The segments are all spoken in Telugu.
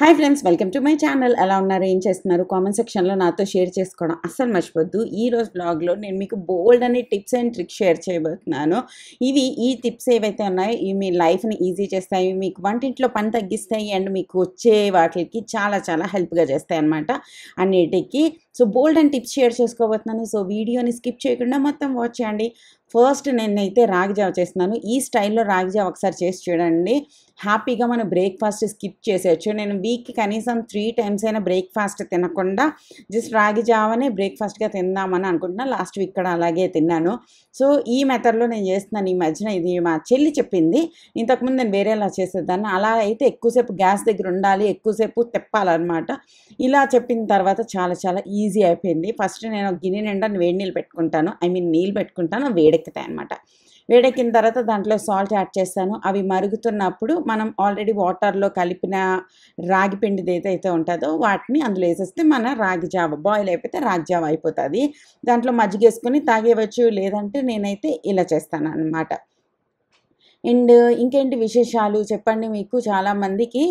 hi friends welcome to my channel ఎలా ఉన్నారు ఏం చేస్తున్నారు కామెంట్ సెక్షన్లో నాతో షేర్ చేసుకోవడం అస్సలు మర్చిపోద్దు ఈరోజు బ్లాగ్లో నేను మీకు బోల్డ్ అనే టిప్స్ అండ్ ట్రిక్స్ షేర్ చేయబోతున్నాను ఇవి ఈ టిప్స్ ఏవైతే ఉన్నాయో ఇవి మీ లైఫ్ని ఈజీ చేస్తాయి మీకు వంటింట్లో పని తగ్గిస్తాయి అండ్ మీకు వచ్చే వాటికి చాలా చాలా హెల్ప్గా చేస్తాయి అనమాట అన్నిటికీ సో బోల్డ్ అండ్ టిప్స్ షేర్ చేసుకోబోతున్నాను సో వీడియోని స్కిప్ చేయకుండా మొత్తం వాచ్ చేయండి ఫస్ట్ నేనైతే రాగి జావ చేస్తున్నాను ఈ స్టైల్లో రాగి జావ ఒకసారి చేసి చూడండి హ్యాపీగా మనం బ్రేక్ఫాస్ట్ స్కిప్ చేసేయచ్చు నేను వీక్కి కనీసం త్రీ టైమ్స్ అయినా బ్రేక్ఫాస్ట్ తినకుండా జస్ట్ రాగి జావనే బ్రేక్ఫాస్ట్గా తిందామని అనుకుంటున్నా లాస్ట్ వీక్ కూడా అలాగే తిన్నాను సో ఈ మెథడ్లో నేను చేస్తున్నాను ఈ మధ్యన ఇది మా చెల్లి చెప్పింది ఇంతకుముందు నేను వేరేలా చేసేదాన్ని అలా అయితే ఎక్కువసేపు గ్యాస్ దగ్గర ఉండాలి ఎక్కువసేపు తెప్పాలన్నమాట ఇలా చెప్పిన తర్వాత చాలా చాలా ఈజీ అయిపోయింది ఫస్ట్ నేను గిన్నె నిండా వేడి నీళ్ళు పెట్టుకుంటాను ఐ మీన్ నీళ్ళు పెట్టుకుంటాను వేడి ఎక్కుతాయి అనమాట వేడెక్కిన తర్వాత దాంట్లో సాల్ట్ యాడ్ చేస్తాను అవి మరుగుతున్నప్పుడు మనం ఆల్రెడీ వాటర్లో కలిపిన రాగి పిండిది ఏదైతే ఉంటుందో వాటిని అందులో వేసేస్తే మన రాగి జావ బాయిల్ అయిపోతే రాగి జావ అయిపోతుంది దాంట్లో మజ్జిగేసుకొని తాగేవచ్చు లేదంటే నేనైతే ఇలా చేస్తాను అనమాట అండ్ ఇంకేంటి విశేషాలు చెప్పండి మీకు చాలామందికి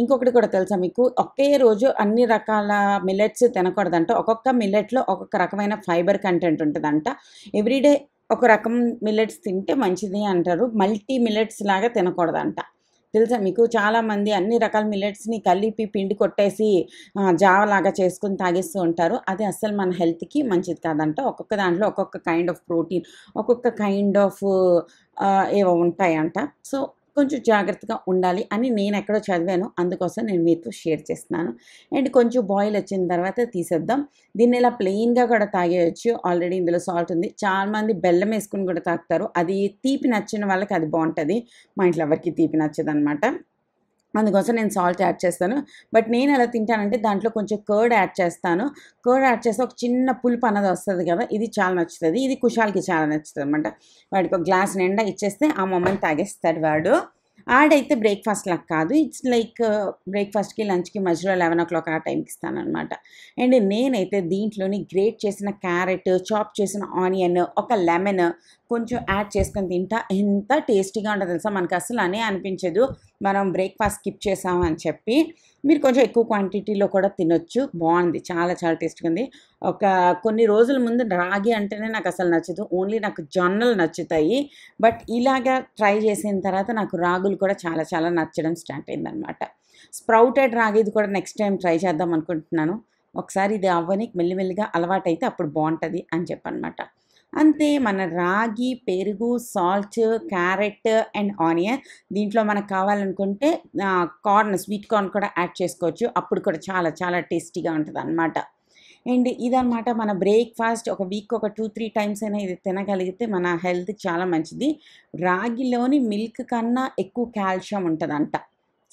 ఇంకొకటి కూడా తెలుసా మీకు ఒకే రోజు అన్ని రకాల మిల్లెట్స్ తినకూడదంట ఒక్కొక్క మిల్లెట్లో ఒక్కొక్క రకమైన ఫైబర్ కంటెంట్ ఉంటుందంట ఎవ్రీడే ఒక రకం మిల్లెట్స్ తింటే మంచిది అంటారు మల్టీ మిల్లెట్స్ లాగా తినకూడదంట తెలుసా మీకు చాలామంది అన్ని రకాల మిల్లెట్స్ని కలిపి పిండి కొట్టేసి జావలాగా చేసుకుని తాగేస్తూ ఉంటారు అది అసలు మన హెల్త్కి మంచిది కాదంట ఒక్కొక్క దాంట్లో ఒక్కొక్క కైండ్ ఆఫ్ ప్రోటీన్ ఒక్కొక్క కైండ్ ఆఫ్ ఏవో ఉంటాయంట సో కొంచెం జాగ్రత్తగా ఉండాలి అని నేను ఎక్కడో చదివాను అందుకోసం నేను మీతో షేర్ చేస్తున్నాను అండ్ కొంచెం బాయిల్ వచ్చిన తర్వాత తీసేద్దాం దీన్ని ఇలా ప్లెయిన్గా కూడా తాగేయచ్చు ఆల్రెడీ ఇందులో సాల్ట్ ఉంది చాలామంది బెల్లం వేసుకుని కూడా తాగుతారు అది తీపి నచ్చిన వాళ్ళకి అది బాగుంటుంది మా ఇంట్లో ఎవరికి తీపి నచ్చదు అనమాట అందుకోసం నేను సాల్ట్ యాడ్ చేస్తాను బట్ నేను ఎలా తింటానంటే దాంట్లో కొంచెం కర్డ్ యాడ్ చేస్తాను కర్డ్ యాడ్ చేస్తే ఒక చిన్న పులుపు అన్నది వస్తుంది కదా ఇది చాలా నచ్చుతుంది ఇది కుషాల్కి చాలా నచ్చుతుంది అనమాట వాడికి ఒక గ్లాస్ నిండా ఇచ్చేస్తే ఆ మమ్మల్ని తాగేస్తాడు వాడు ఆడైతే బ్రేక్ఫాస్ట్ లాగా కాదు ఇట్స్ లైక్ బ్రేక్ఫాస్ట్కి లంచ్కి మధ్యలో లెవెన్ ఓ క్లాక్ ఆ టైంకి ఇస్తానమాట అండ్ నేనైతే దీంట్లోని గ్రేట్ చేసిన క్యారెట్ చాప్ చేసిన ఆనియన్ ఒక లెమన్ కొంచెం యాడ్ చేసుకొని తింటా ఎంత టేస్టీగా ఉంటుంది తెలుసా మనకు అసలు అనే అనిపించదు మనం బ్రేక్ఫాస్ట్ స్కిప్ చేసామని చెప్పి మీరు కొంచెం ఎక్కువ క్వాంటిటీలో కూడా తినొచ్చు బాగుంది చాలా చాలా టేస్ట్గా ఉంది ఒక కొన్ని రోజుల ముందు రాగి అంటేనే నాకు అసలు నచ్చదు ఓన్లీ నాకు జొన్నలు నచ్చుతాయి బట్ ఇలాగా ట్రై చేసిన తర్వాత నాకు రాగులు కూడా చాలా చాలా నచ్చడం స్టార్ట్ అయిందనమాట స్ప్రౌటెడ్ రాగిది కూడా నెక్స్ట్ టైం ట్రై చేద్దాం అనుకుంటున్నాను ఒకసారి ఇది అవ్వని మెల్లిమెల్లిగా అలవాటైతే అప్పుడు బాగుంటుంది అని చెప్పనమాట అంతే మన రాగి పెరుగు సాల్ట్ క్యారెట్ అండ్ ఆనియన్ దీంట్లో మనకు కావాలనుకుంటే కార్న్ స్వీట్ కార్న్ కూడా యాడ్ చేసుకోవచ్చు అప్పుడు కూడా చాలా చాలా టేస్టీగా ఉంటుంది అనమాట అండ్ ఇదనమాట మన బ్రేక్ఫాస్ట్ ఒక వీక్ ఒక టూ త్రీ టైమ్స్ అయినా ఇది తినగలిగితే మన హెల్త్ చాలా మంచిది రాగిలోని మిల్క్ కన్నా ఎక్కువ కాల్షియం ఉంటుందంట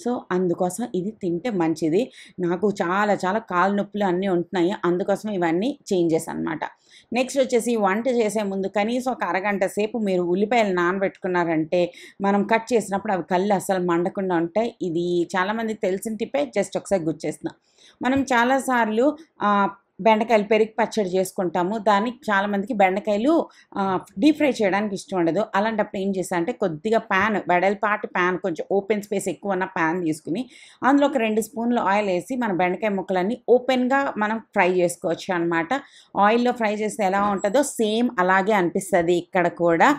సో అందుకోసం ఇది తింటే మంచిది నాకు చాలా చాలా కాలు నొప్పులు అన్నీ ఉంటున్నాయి అందుకోసం ఇవన్నీ చేంజెస్ అనమాట నెక్స్ట్ వచ్చేసి వంట చేసే ముందు కనీసం ఒక అరగంట సేపు మీరు ఉల్లిపాయలు నానబెట్టుకున్నారంటే మనం కట్ చేసినప్పుడు అవి కళ్ళు అసలు మండకుండా ఉంటాయి ఇది చాలామంది తెలిసిన టిప్పే జస్ట్ ఒకసారి చేస్తున్నాం మనం చాలాసార్లు బెండకాయలు పెరిగి పచ్చడి చేసుకుంటాము దానికి చాలామందికి బెండకాయలు డీప్ ఫ్రై చేయడానికి ఇష్టం ఉండదు అలాంటప్పుడు ఏం చేస్తా అంటే కొద్దిగా ప్యాన్ వెడల్పాటి ప్యాన్ కొంచెం ఓపెన్ స్పేస్ ఎక్కువ ఉన్న ప్యాన్ తీసుకుని అందులో ఒక రెండు స్పూన్లు ఆయిల్ వేసి మన బెండకాయ ముక్కలన్నీ ఓపెన్గా మనం ఫ్రై చేసుకోవచ్చు అనమాట ఆయిల్లో ఫ్రై చేస్తే ఎలా ఉంటుందో సేమ్ అలాగే అనిపిస్తుంది ఇక్కడ కూడా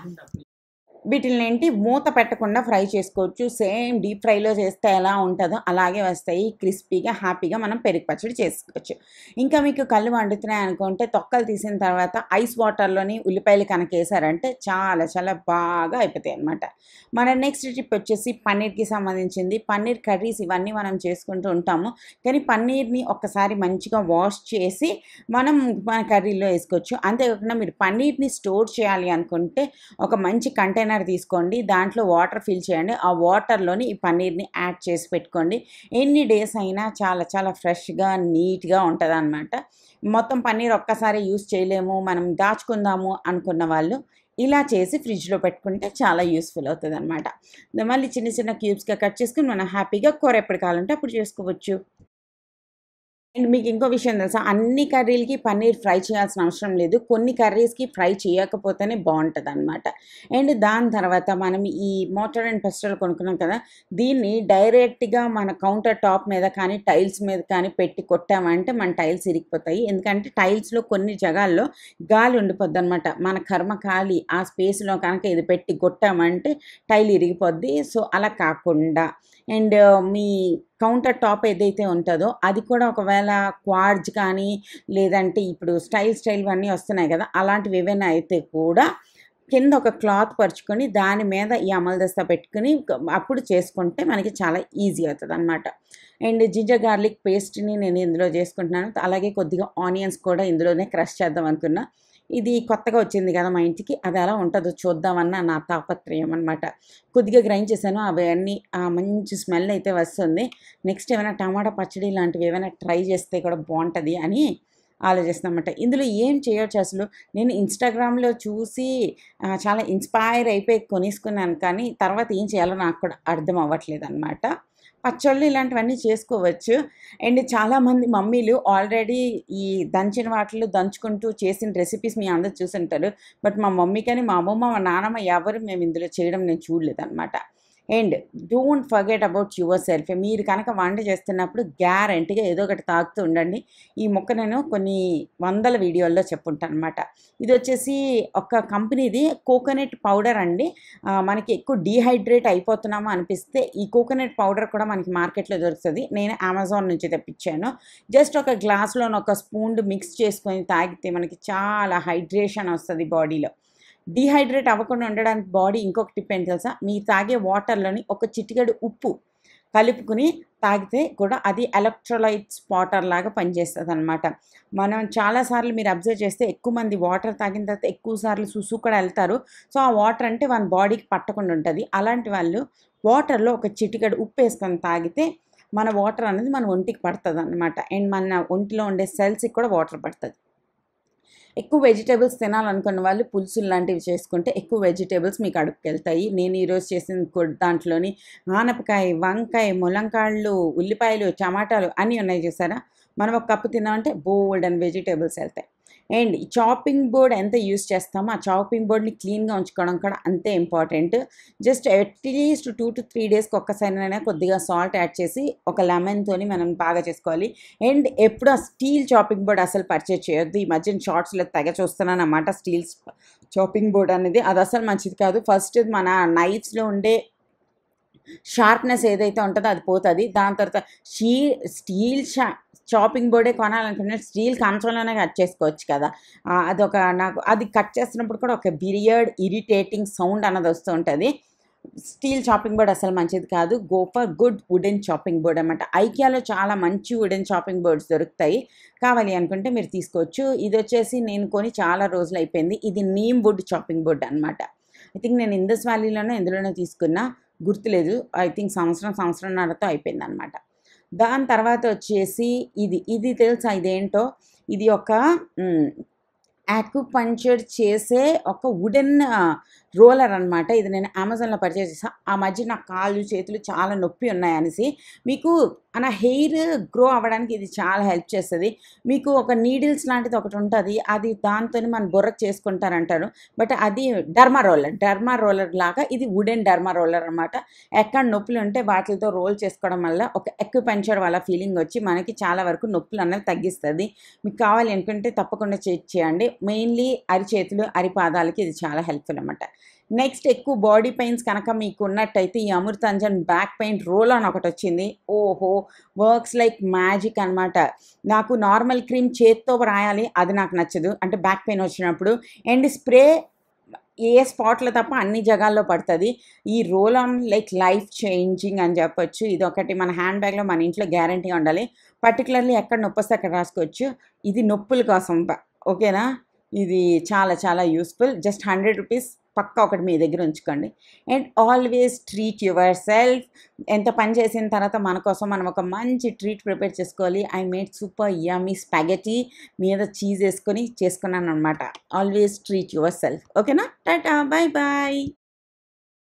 వీటిని ఏంటి మూత పెట్టకుండా ఫ్రై చేసుకోవచ్చు సేమ్ డీప్ ఫ్రైలో చేస్తే ఎలా ఉంటుందో అలాగే వస్తాయి క్రిస్పీగా హ్యాపీగా మనం పెరుగు పచ్చడి చేసుకోవచ్చు ఇంకా మీకు కళ్ళు వండుతున్నాయి అనుకుంటే తొక్కలు తీసిన తర్వాత ఐస్ వాటర్లోని ఉల్లిపాయలు కనకేసారంటే చాలా చాలా బాగా అయిపోతాయి అనమాట మన నెక్స్ట్ ట్రిప్ వచ్చేసి పన్నీర్కి సంబంధించింది పన్నీర్ కర్రీస్ ఇవన్నీ మనం చేసుకుంటూ ఉంటాము కానీ పన్నీర్ని ఒక్కసారి మంచిగా వాష్ చేసి మనం మన కర్రీలో వేసుకోవచ్చు అంతేకాకుండా మీరు పన్నీర్ని స్టోర్ చేయాలి అనుకుంటే ఒక మంచి కంటైనర్ కంటైనర్ తీసుకోండి దాంట్లో వాటర్ ఫిల్ చేయండి ఆ వాటర్లోని ఈ పన్నీర్ని యాడ్ చేసి పెట్టుకోండి ఎన్ని డేస్ అయినా చాలా చాలా ఫ్రెష్గా నీట్గా ఉంటుంది అనమాట మొత్తం పన్నీర్ ఒక్కసారి యూస్ చేయలేము మనం దాచుకుందాము అనుకున్న వాళ్ళు ఇలా చేసి ఫ్రిడ్జ్లో పెట్టుకుంటే చాలా యూస్ఫుల్ అవుతుంది అనమాట మళ్ళీ చిన్న చిన్న క్యూబ్స్గా కట్ చేసుకుని మనం హ్యాపీగా కూర ఎప్పుడు కావాలంటే అప్పుడు చేసుకోవచ్చు అండ్ మీకు ఇంకో విషయం తెలుసా అన్ని కర్రీలకి పన్నీర్ ఫ్రై చేయాల్సిన అవసరం లేదు కొన్ని కర్రీస్కి ఫ్రై చేయకపోతేనే బాగుంటుంది అనమాట అండ్ దాని తర్వాత మనం ఈ మోటార్ అండ్ పెస్టల్ కొనుక్కున్నాం కదా దీన్ని డైరెక్ట్గా మన కౌంటర్ టాప్ మీద కానీ టైల్స్ మీద కానీ పెట్టి కొట్టామంటే మన టైల్స్ ఇరిగిపోతాయి ఎందుకంటే టైల్స్లో కొన్ని జగాల్లో గాలి ఉండిపోద్ది అనమాట మన కర్మ ఖాళీ ఆ స్పేస్లో కనుక ఇది పెట్టి కొట్టామంటే టైల్ ఇరిగిపోద్ది సో అలా కాకుండా అండ్ మీ కౌంటర్ టాప్ ఏదైతే ఉంటుందో అది కూడా ఒకవేళ క్వార్జ్ కానీ లేదంటే ఇప్పుడు స్టైల్ స్టైల్ అన్నీ వస్తున్నాయి కదా అలాంటివి ఏవైనా అయితే కూడా కింద ఒక క్లాత్ పరుచుకొని దాని మీద ఈ అమలదస్తా పెట్టుకుని అప్పుడు చేసుకుంటే మనకి చాలా ఈజీ అవుతుంది అనమాట అండ్ జింజర్ గార్లిక్ పేస్ట్ని నేను ఇందులో చేసుకుంటున్నాను అలాగే కొద్దిగా ఆనియన్స్ కూడా ఇందులోనే క్రష్ చేద్దాం అనుకున్నా ఇది కొత్తగా వచ్చింది కదా మా ఇంటికి అది ఎలా ఉంటుందో చూద్దామన్న నా తాపత్రయం అనమాట కొద్దిగా గ్రైండ్ చేశాను అవన్నీ ఆ మంచి స్మెల్ అయితే వస్తుంది నెక్స్ట్ ఏమైనా టమాటా పచ్చడి లాంటివి ఏమైనా ట్రై చేస్తే కూడా బాగుంటుంది అని ఆలోచిస్తామన్నమాట ఇందులో ఏం చేయొచ్చు అసలు నేను ఇన్స్టాగ్రామ్లో చూసి చాలా ఇన్స్పైర్ అయిపోయి కొనేసుకున్నాను కానీ తర్వాత ఏం చేయాలో నాకు కూడా అర్థం అవ్వట్లేదు అనమాట పచ్చళ్ళు ఇలాంటివన్నీ చేసుకోవచ్చు అండ్ చాలామంది మమ్మీలు ఆల్రెడీ ఈ దంచిన వాటిలో దంచుకుంటూ చేసిన రెసిపీస్ మీ అందరు ఉంటారు బట్ మా మమ్మీ కానీ మా అమ్మమ్మ మా నాన్నమ్మ ఎవరు మేము ఇందులో చేయడం నేను చూడలేదు అనమాట and don't forget about yourself మీరు కనుక వంట చేస్తున్నప్పుడు గ్యారంటీగా ఏదో ఒకటి తాగుతూ ఉండండి ఈ మొక్క నేను కొన్ని వందల వీడియోల్లో చెప్పుంటాను అనమాట ఇది వచ్చేసి ఒక కంపెనీది కోకోనట్ పౌడర్ అండి మనకి ఎక్కువ డీహైడ్రేట్ అయిపోతున్నాము అనిపిస్తే ఈ కోకోనట్ పౌడర్ కూడా మనకి మార్కెట్లో దొరుకుతుంది నేను అమెజాన్ నుంచి తెప్పించాను జస్ట్ ఒక గ్లాస్లో ఒక స్పూన్ మిక్స్ చేసుకొని తాగితే మనకి చాలా హైడ్రేషన్ వస్తుంది బాడీలో డీహైడ్రేట్ అవ్వకుండా ఉండడానికి బాడీ ఇంకొక టిప్ ఏంటి తెలుసా మీరు తాగే వాటర్లోని ఒక చిటికెడు ఉప్పు కలుపుకుని తాగితే కూడా అది ఎలక్ట్రోలైట్స్ వాటర్ లాగా పనిచేస్తుంది అనమాట మనం చాలాసార్లు మీరు అబ్జర్వ్ చేస్తే ఎక్కువ మంది వాటర్ తాగిన తర్వాత ఎక్కువ సార్లు సుసు కూడా వెళ్తారు సో ఆ వాటర్ అంటే వాళ్ళ బాడీకి పట్టకుండా ఉంటుంది అలాంటి వాళ్ళు వాటర్లో ఒక చిటికెడు ఉప్పు వేసుకొని తాగితే మన వాటర్ అనేది మన ఒంటికి పడుతుంది అనమాట అండ్ మన ఒంటిలో ఉండే సెల్స్కి కూడా వాటర్ పడుతుంది ఎక్కువ వెజిటేబుల్స్ తినాలనుకున్న వాళ్ళు పులుసులు లాంటివి చేసుకుంటే ఎక్కువ వెజిటేబుల్స్ మీకు అడుపుకి వెళ్తాయి నేను ఈరోజు చేసిన దాంట్లోని ఆనపకాయ వంకాయ ములంకాళ్ళు ఉల్లిపాయలు టమాటాలు అన్నీ ఉన్నాయి చూసారా మనం ఒక కప్పు తిన్నామంటే బోల్డ్ అండ్ వెజిటేబుల్స్ వెళ్తాయి అండ్ చాపింగ్ బోర్డ్ ఎంత యూస్ చేస్తామో ఆ చాపింగ్ బోర్డ్ని క్లీన్గా ఉంచుకోవడం కూడా అంతే important just at least two to three డేస్కి ఒక్కసారినైనా కొద్దిగా సాల్ట్ యాడ్ చేసి ఒక లెమన్తోని మనం బాగా చేసుకోవాలి అండ్ ఎప్పుడు ఆ స్టీల్ చాపింగ్ బోర్డ్ అసలు పర్చేజ్ చేయొద్దు ఈ మధ్యన షార్ట్స్లో తెగ చూస్తున్నాను అన్నమాట స్టీల్ చాపింగ్ బోర్డ్ అనేది అది అసలు మంచిది కాదు ఫస్ట్ మన నైఫ్స్లో ఉండే షార్ప్నెస్ ఏదైతే ఉంటుందో అది పోతుంది దాని తర్వాత షీ స్టీల్ షా చాపింగ్ బోర్డే కొనాలనుకున్న స్టీల్ కంచంలోనే కట్ చేసుకోవచ్చు కదా అదొక నాకు అది కట్ చేస్తున్నప్పుడు కూడా ఒక బిరియర్డ్ ఇరిటేటింగ్ సౌండ్ అన్నది వస్తూ ఉంటుంది స్టీల్ షాపింగ్ బోర్డ్ అసలు మంచిది కాదు go for good wooden chopping board అనమాట ఐకియాలో చాలా మంచి వుడెన్ షాపింగ్ బోర్డ్స్ దొరుకుతాయి కావాలి అనుకుంటే మీరు తీసుకోవచ్చు ఇది వచ్చేసి నేను కొని చాలా రోజులు అయిపోయింది ఇది నీమ్ వుడ్ షాపింగ్ బోర్డ్ అనమాట ఐ థింక్ నేను ఇందస్ వ్యాలీలోనో ఎందులోనో తీసుకున్నా గుర్తులేదు ఐ థింక్ సంవత్సరం సంవత్సరంన్నరతో అయిపోయింది అనమాట దాని తర్వాత వచ్చేసి ఇది ఇది తెలుసా ఇదేంటో ఇది ఒక యాక్యుపంచర్ చేసే ఒక వుడెన్ రోలర్ అనమాట ఇది నేను అమెజాన్లో పర్చేస్ చేసాను ఆ మధ్య నా కాళ్ళు చేతులు చాలా నొప్పి ఉన్నాయి అనేసి మీకు నా హెయిర్ గ్రో అవ్వడానికి ఇది చాలా హెల్ప్ చేస్తుంది మీకు ఒక నీడిల్స్ లాంటిది ఒకటి ఉంటుంది అది దాంతో మనం బొర్రకు చేసుకుంటారంటారు బట్ అది డర్మా రోలర్ డర్మా రోలర్ లాగా ఇది వుడెన్ డర్మా రోలర్ అనమాట ఎక్కడ నొప్పులు ఉంటే వాటితో రోల్ చేసుకోవడం వల్ల ఒక ఎక్విపెంచర్ వల్ల ఫీలింగ్ వచ్చి మనకి చాలా వరకు నొప్పులు అనేది తగ్గిస్తుంది మీకు కావాలి అనుకుంటే తప్పకుండా చేయండి మెయిన్లీ అరిచేతులు అరిపాదాలకి ఇది చాలా హెల్ప్ఫుల్ అనమాట నెక్స్ట్ ఎక్కువ బాడీ పెయిన్స్ కనుక మీకు ఉన్నట్టయితే ఈ అమృతాంజన్ బ్యాక్ పెయిన్ రోల్ అని ఒకటి వచ్చింది ఓహో వర్క్స్ లైక్ మ్యాజిక్ అనమాట నాకు నార్మల్ క్రీమ్ చేత్తో రాయాలి అది నాకు నచ్చదు అంటే బ్యాక్ పెయిన్ వచ్చినప్పుడు అండ్ స్ప్రే ఏ స్పాట్లో తప్ప అన్ని జగాల్లో పడుతుంది ఈ roll on like life changing అని చెప్పొచ్చు ఇది ఒకటి మన హ్యాండ్ బ్యాగ్లో మన ఇంట్లో గ్యారంటీ ఉండాలి పర్టికులర్లీ ఎక్కడ నొప్పి వస్తే అక్కడ రాసుకోవచ్చు ఇది నొప్పుల కోసం ఓకేనా ఇది చాలా చాలా యూస్ఫుల్ జస్ట్ హండ్రెడ్ రూపీస్ పక్క ఒకటి మీ దగ్గర ఉంచుకోండి and always treat yourself ఎంత పని చేసిన తర్వాత మన కోసం మనం ఒక మంచి ట్రీట్ ప్రిపేర్ చేసుకోవాలి I made super yummy spaghetti మీద చీజ్ వేసుకొని చేసుకున్నాను అనమాట ఆల్వేస్ ట్రీట్ యువర్ సెల్ఫ్ ఓకేనా టాటా బాయ్ బాయ్